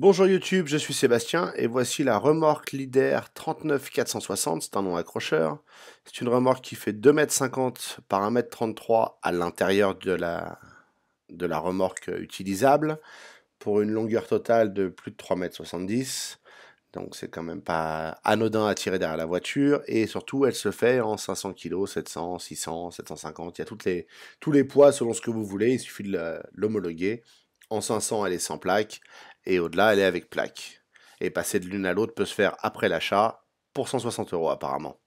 Bonjour YouTube, je suis Sébastien et voici la remorque Lider 39460, c'est un nom accrocheur. C'est une remorque qui fait 2 m par 1,33 m 33 à l'intérieur de la, de la remorque utilisable pour une longueur totale de plus de 3m70. Donc c'est quand même pas anodin à tirer derrière la voiture et surtout elle se fait en 500 kg, 700, 600, 750, il y a toutes les, tous les poids selon ce que vous voulez, il suffit de l'homologuer en 500, elle est sans plaque et au-delà, elle est avec plaque. Et passer de l'une à l'autre peut se faire après l'achat, pour 160 euros apparemment.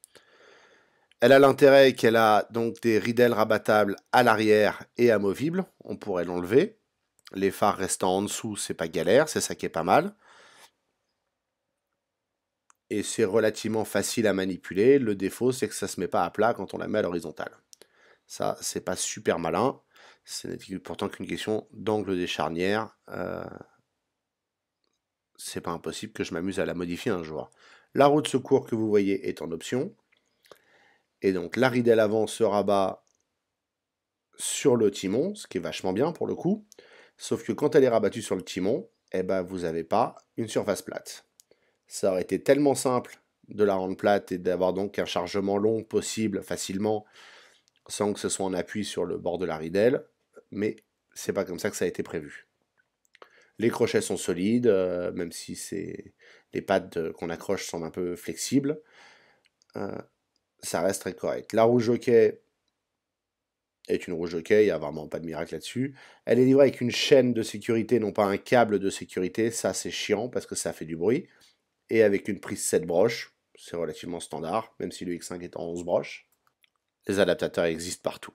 Elle a l'intérêt qu'elle a donc des ridelles rabattables à l'arrière et amovibles, on pourrait l'enlever. Les phares restant en dessous, c'est pas galère, c'est ça qui est pas mal. Et c'est relativement facile à manipuler. Le défaut, c'est que ça se met pas à plat quand on la met à l'horizontale. Ça, c'est pas super malin. Ce n'est pourtant qu'une question d'angle des charnières. Euh, c'est pas impossible que je m'amuse à la modifier un jour. La roue de secours que vous voyez est en option. Et donc la ridelle avant se rabat sur le timon, ce qui est vachement bien pour le coup. Sauf que quand elle est rabattue sur le timon, eh ben vous n'avez pas une surface plate. Ça aurait été tellement simple de la rendre plate et d'avoir donc un chargement long possible facilement sans que ce soit en appui sur le bord de la ridelle, mais c'est pas comme ça que ça a été prévu. Les crochets sont solides, euh, même si les pattes euh, qu'on accroche sont un peu flexibles. Euh, ça reste très correct. La rouge jockey est une rouge jockey, il n'y a vraiment pas de miracle là-dessus. Elle est livrée avec une chaîne de sécurité, non pas un câble de sécurité. Ça, c'est chiant parce que ça fait du bruit. Et avec une prise 7 broches, c'est relativement standard, même si le X5 est en 11 broches. Les adaptateurs existent partout.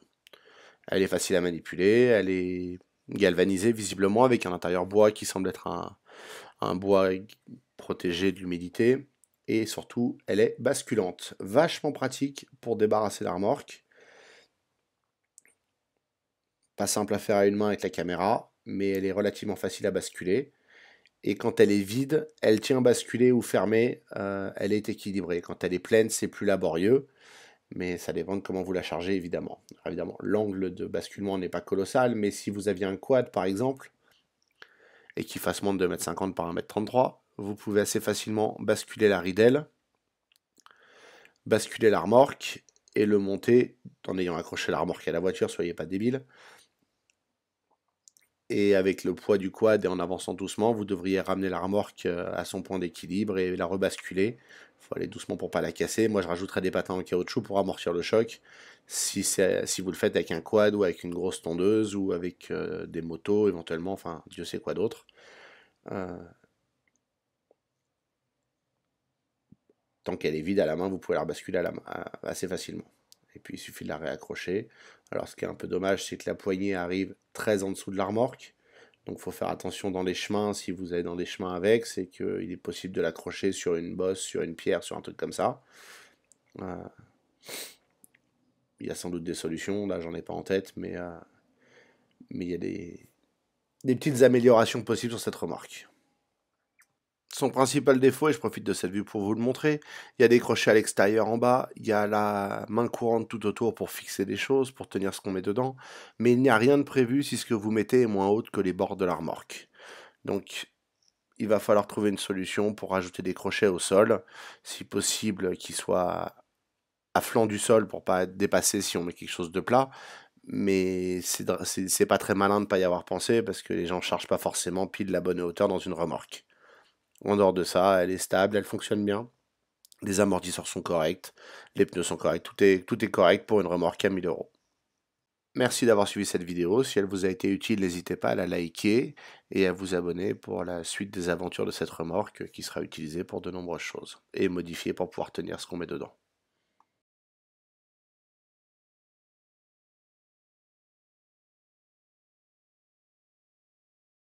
Elle est facile à manipuler, elle est galvanisé visiblement avec un intérieur bois qui semble être un, bois protégé de l'humidité. Et surtout, elle est basculante. Vachement pratique pour débarrasser la remorque. Pas simple à faire à une main avec la caméra, mais elle est relativement facile à basculer. Et quand elle est vide, elle tient basculée ou fermée, euh, elle est équilibrée. Quand elle est pleine, c'est plus laborieux mais ça dépend de comment vous la chargez évidemment. évidemment, l'angle de basculement n'est pas colossal, mais si vous aviez un quad par exemple, et qu'il fasse moins de 2m50 par 1m33, vous pouvez assez facilement basculer la ridelle, basculer la remorque, et le monter en ayant accroché la remorque à la voiture, soyez pas débile, et avec le poids du quad et en avançant doucement, vous devriez ramener la remorque euh, à son point d'équilibre et la rebasculer. Il faut aller doucement pour pas la casser. Moi, je rajouterai des patins en caoutchouc pour amortir le choc. Si, si vous le faites avec un quad ou avec une grosse tondeuse ou avec euh, des motos éventuellement, enfin, Dieu sait quoi d'autre. Euh, tant qu'elle est vide à la main, vous pouvez la rebasculer assez facilement il suffit de la réaccrocher. Alors ce qui est un peu dommage, c'est que la poignée arrive très en dessous de la remorque. Donc faut faire attention dans les chemins, si vous allez dans des chemins avec, c'est qu'il est possible de l'accrocher sur une bosse, sur une pierre, sur un truc comme ça. Euh, il y a sans doute des solutions, là j'en ai pas en tête, mais, euh, mais il y a des... des petites améliorations possibles sur cette remorque. Son principal défaut, et je profite de cette vue pour vous le montrer, il y a des crochets à l'extérieur en bas, il y a la main courante tout autour pour fixer des choses, pour tenir ce qu'on met dedans, mais il n'y a rien de prévu si ce que vous mettez est moins haut que les bords de la remorque. Donc il va falloir trouver une solution pour ajouter des crochets au sol, si possible qu'ils soient à flanc du sol pour pas être dépassé si on met quelque chose de plat. Mais c'est pas très malin de ne pas y avoir pensé parce que les gens ne chargent pas forcément pile la bonne hauteur dans une remorque. En dehors de ça, elle est stable, elle fonctionne bien. Les amortisseurs sont corrects, les pneus sont corrects, tout est, tout est correct pour une remorque à 1000 euros. Merci d'avoir suivi cette vidéo. Si elle vous a été utile, n'hésitez pas à la liker et à vous abonner pour la suite des aventures de cette remorque qui sera utilisée pour de nombreuses choses et modifiée pour pouvoir tenir ce qu'on met dedans.